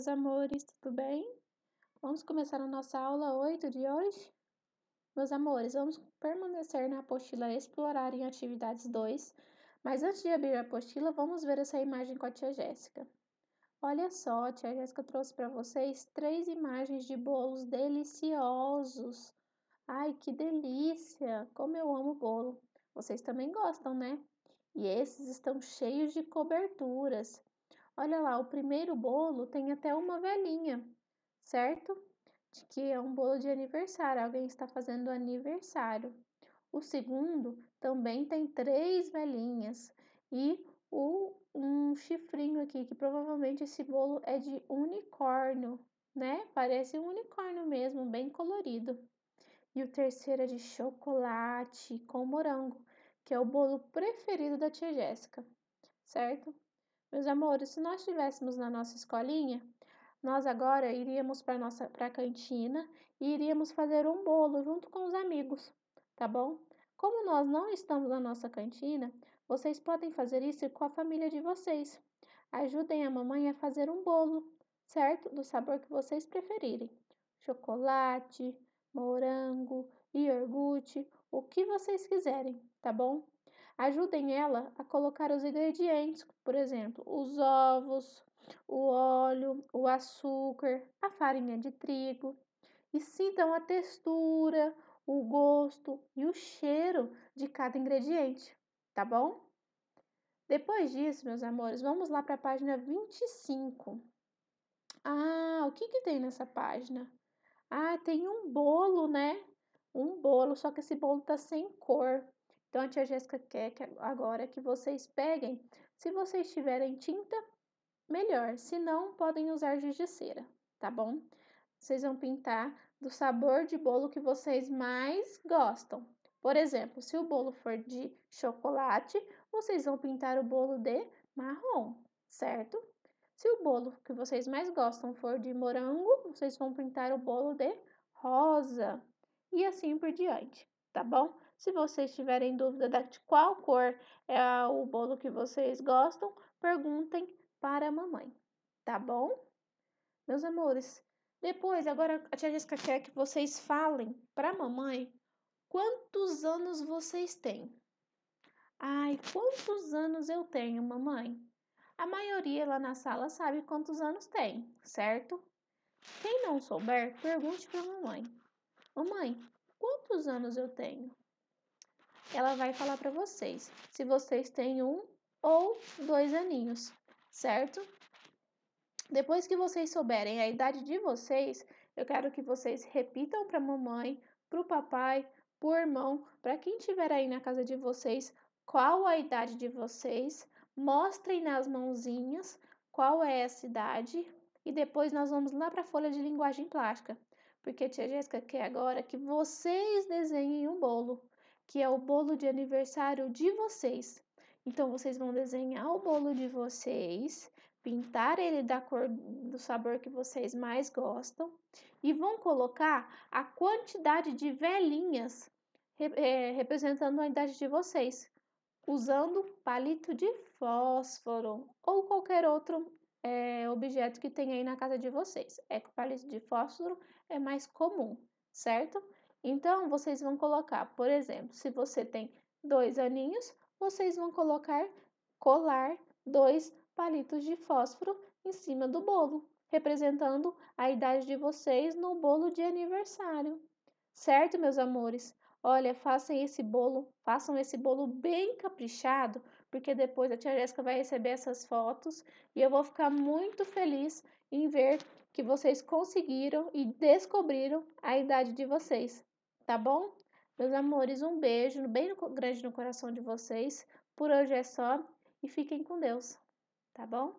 meus amores, tudo bem? Vamos começar a nossa aula 8 de hoje? Meus amores, vamos permanecer na apostila Explorar em Atividades 2, mas antes de abrir a apostila, vamos ver essa imagem com a tia Jéssica. Olha só, a tia Jéssica trouxe para vocês três imagens de bolos deliciosos. Ai, que delícia! Como eu amo bolo! Vocês também gostam, né? E esses estão cheios de coberturas. Olha lá, o primeiro bolo tem até uma velhinha, certo? De que é um bolo de aniversário, alguém está fazendo aniversário. O segundo também tem três velhinhas e o, um chifrinho aqui, que provavelmente esse bolo é de unicórnio, né? Parece um unicórnio mesmo, bem colorido. E o terceiro é de chocolate com morango, que é o bolo preferido da tia Jéssica, certo? Meus amores, se nós estivéssemos na nossa escolinha, nós agora iríamos para nossa pra cantina e iríamos fazer um bolo junto com os amigos, tá bom? Como nós não estamos na nossa cantina, vocês podem fazer isso com a família de vocês. Ajudem a mamãe a fazer um bolo, certo? Do sabor que vocês preferirem: chocolate, morango, iogurte, o que vocês quiserem, tá bom? Ajudem ela a colocar os ingredientes, por exemplo, os ovos, o óleo, o açúcar, a farinha de trigo e sintam a textura, o gosto e o cheiro de cada ingrediente, tá bom? Depois disso, meus amores, vamos lá para a página 25. Ah, o que, que tem nessa página? Ah, tem um bolo, né? Um bolo, só que esse bolo tá sem cor. Então a tia Jéssica quer que agora que vocês peguem. Se vocês tiverem tinta, melhor. Se não, podem usar giz de cera, tá bom? Vocês vão pintar do sabor de bolo que vocês mais gostam. Por exemplo, se o bolo for de chocolate, vocês vão pintar o bolo de marrom, certo? Se o bolo que vocês mais gostam for de morango, vocês vão pintar o bolo de rosa e assim por diante tá bom? Se vocês tiverem dúvida de qual cor é o bolo que vocês gostam, perguntem para a mamãe, tá bom? Meus amores, depois, agora a tia Jéssica quer que vocês falem para a mamãe quantos anos vocês têm. Ai, quantos anos eu tenho, mamãe? A maioria lá na sala sabe quantos anos tem, certo? Quem não souber, pergunte para a mamãe. Mamãe, quantos anos eu tenho? Ela vai falar para vocês se vocês têm um ou dois aninhos, certo? Depois que vocês souberem a idade de vocês, eu quero que vocês repitam para a mamãe, para o papai, para o irmão, para quem estiver aí na casa de vocês, qual a idade de vocês, mostrem nas mãozinhas qual é essa idade e depois nós vamos lá para a folha de linguagem plástica porque a tia Jéssica quer agora que vocês desenhem um bolo, que é o bolo de aniversário de vocês. Então, vocês vão desenhar o bolo de vocês, pintar ele da cor do sabor que vocês mais gostam e vão colocar a quantidade de velhinhas é, representando a idade de vocês, usando palito de fósforo ou qualquer outro é, objeto que tem aí na casa de vocês. Hectopálito de fósforo é mais comum, certo? Então, vocês vão colocar, por exemplo, se você tem dois aninhos, vocês vão colocar, colar dois palitos de fósforo em cima do bolo, representando a idade de vocês no bolo de aniversário. Certo, meus amores? Olha, façam esse bolo, façam esse bolo bem caprichado porque depois a tia Jéssica vai receber essas fotos e eu vou ficar muito feliz em ver que vocês conseguiram e descobriram a idade de vocês, tá bom? Meus amores, um beijo bem grande no coração de vocês. Por hoje é só e fiquem com Deus, tá bom?